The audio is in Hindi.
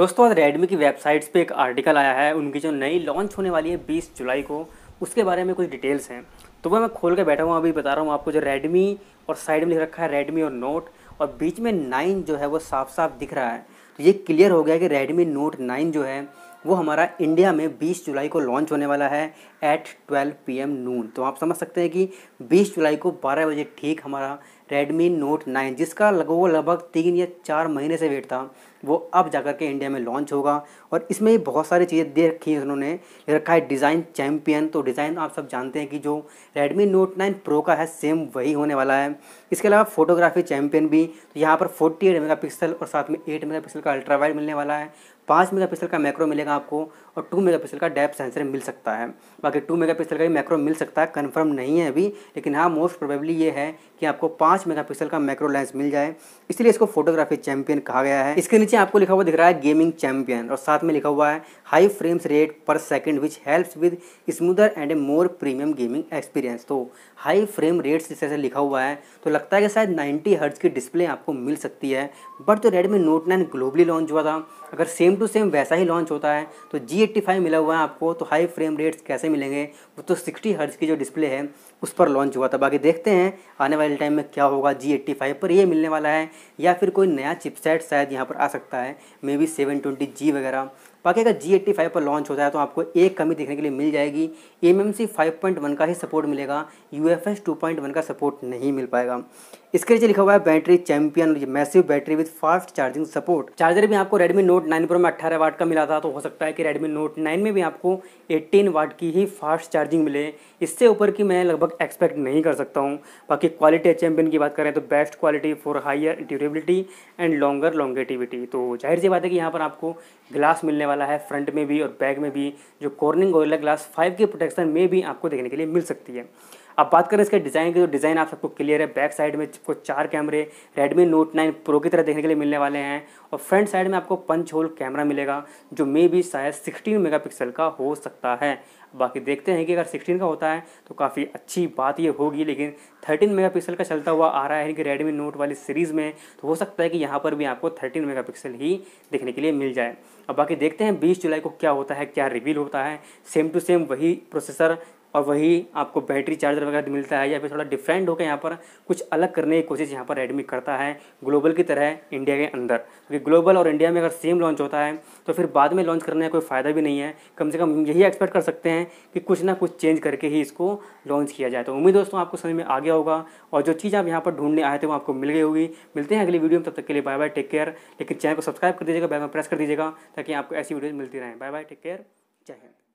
दोस्तों आज रेडमी की वेबसाइट्स पे एक आर्टिकल आया है उनकी जो नई लॉन्च होने वाली है बीस जुलाई को उसके बारे में कुछ डिटेल्स हैं तो वह मैं खोल के बैठा हुआ अभी बता रहा हूँ आपको जो रेडमी और साइड में लिख रखा है रेडमी और नोट और बीच में नाइन जो है वो साफ साफ दिख रहा है तो ये क्लियर हो गया कि रेडमी नोट नाइन जो है वो हमारा इंडिया में 20 जुलाई को लॉन्च होने वाला है एट 12 पीएम नून तो आप समझ सकते हैं कि 20 जुलाई को 12 बजे ठीक हमारा रेडमी नोट नाइन जिसका वो लगभग तीन या चार महीने से वेट था वो अब जाकर के इंडिया में लॉन्च होगा और इसमें बहुत सारी चीज़ें दे रखी हैं उन्होंने रखा है डिज़ाइन चैम्पियन तो डिज़ाइन आप सब जानते हैं कि जो रेडमी नोट नाइन प्रो का है सेम वही होने वाला है इसके अलावा फोटोग्राफी चैम्पियन भी तो यहाँ पर फोर्टी एट मेगा पिक्सल और साथ में एट मेगा पिक्सल का अल्ट्रा वाइड मिलने वाला है पाँच मेगा पिक्सल का मैक्रो मिलेगा आपको और टू मेगा पिक्सल का डेप सेंसर मिल सकता है बाकी टू मेगा पिक्सल का भी मैक्रो मिल सकता है कन्फर्म नहीं है अभी लेकिन हाँ मोस्ट प्रोबेबली ये है कि आपको पाँच पाँच मेगापिक्सल का मैक्रो लेंस मिल जाए इसलिए इसको फोटोग्राफी चैंपियन कहा गया है इसके नीचे आपको लिखा हुआ दिख रहा है गेमिंग चैंपियन और साथ में लिखा हुआ है high frames rate per second which helps with smoother and a more premium gaming experience तो हाई फ्रेम रेट्स जिस तरह से लिखा हुआ है तो लगता है कि शायद नाइन्टी हर्ट्स की डिस्प्ले आपको मिल सकती है बट जो Redmi Note nine globally launch हुआ था अगर सेम टू सेम वैसा ही लॉन्च होता है तो जी एट्टी फाइव मिला हुआ है आपको तो हाई फ्रेम रेट्स कैसे मिलेंगे वो तो सिक्सटी हर्ट्ज की जो डिस्प्ले है उस पर लॉन्च हुआ था बाकी देखते हैं आने वाले टाइम में क्या होगा जी एट्टी फाइव पर ये मिलने वाला है या फिर कोई नया चिपसेट शायद यहाँ पर आ सकता है maybe seven twenty G वगैरह बाकी अगर जी एट्टी फाइव पर लॉन्च होता है तो आपको एक कमी देखने के लिए मिल जाएगी M M C five point one का ही सपोर्ट मिलेगा U F S two point one का सपोर्ट नहीं मिल पाएगा इसके नीचे लिखा हुआ है battery champion massive battery with fast charging support charger भी आपको रेडमी नोट नाइन प्रो में अट्ठारह वाट का मिला था तो हो सकता है कि रेडमी नोट नाइन में भी आपको एट्टीन वाट की ही फास्ट चार्जिंग मिले इससे ऊपर की मैं लगभग एक्सपेक्ट नहीं कर सकता हूँ बाकी क्वालिटी चैंपियन की बात करें तो best quality for higher durability and longer longevity तो जाहिर सी बात है कि यहाँ पर आपको ग्लास मिलने वाला है फ्रंट में भी और बैक में भी जो कॉर्निंग गोरिल्ला ग्लास फाइव के प्रोटेक्शन में भी आपको देखने के लिए मिल सकती है अब बात करें इसके डिज़ाइन की तो डिज़ाइन आप सबको क्लियर है बैक साइड में आपको चार कैमरे रेडमी नोट नाइन प्रो की तरह देखने के लिए मिलने वाले हैं और फ्रंट साइड में आपको पंच होल कैमरा मिलेगा जो मे भी शायद सिक्सटीन मेगा का हो सकता है बाकी देखते हैं कि अगर 16 का होता है तो काफ़ी अच्छी बात ये होगी लेकिन 13 मेगापिक्सल का चलता हुआ आ रहा है कि रेडमी नोट वाली सीरीज़ में तो हो सकता है कि यहाँ पर भी आपको 13 मेगापिक्सल ही देखने के लिए मिल जाए अब बाकी देखते हैं 20 जुलाई को क्या होता है क्या रिवील होता है सेम टू सेम वही प्रोसेसर और वही आपको बैटरी चार्जर वगैरह मिलता है या फिर थोड़ा डिफरेंट होकर यहाँ पर कुछ अलग करने की कोशिश यहाँ पर रेडमी करता है ग्लोबल की तरह इंडिया के अंदर क्योंकि तो ग्लोबल और इंडिया में अगर सेम लॉन्च होता है तो फिर बाद में लॉन्च करने का कोई फ़ायदा भी नहीं है कम से कम यही एक्सपेक्ट कर सकते हैं कि कुछ ना कुछ चेंज करके ही इसको लॉन्च किया जाए तो उम्मीद दोस्तों आपको समझ में आ गया होगा और जो चीज़ आप यहाँ पर ढूंढने आए थे वो आपको मिल गई होगी मिलते हैं अगली वीडियो में तब तक के लिए बाय बाय टेक केयर लेकिन चैनल को सब्सक्राइब कर दीजिएगा बैल में प्रेस कर दीजिएगा ताकि आपको ऐसी वीडियोज़ मिलती रहें बाय बाय टेक केयर जय हिंद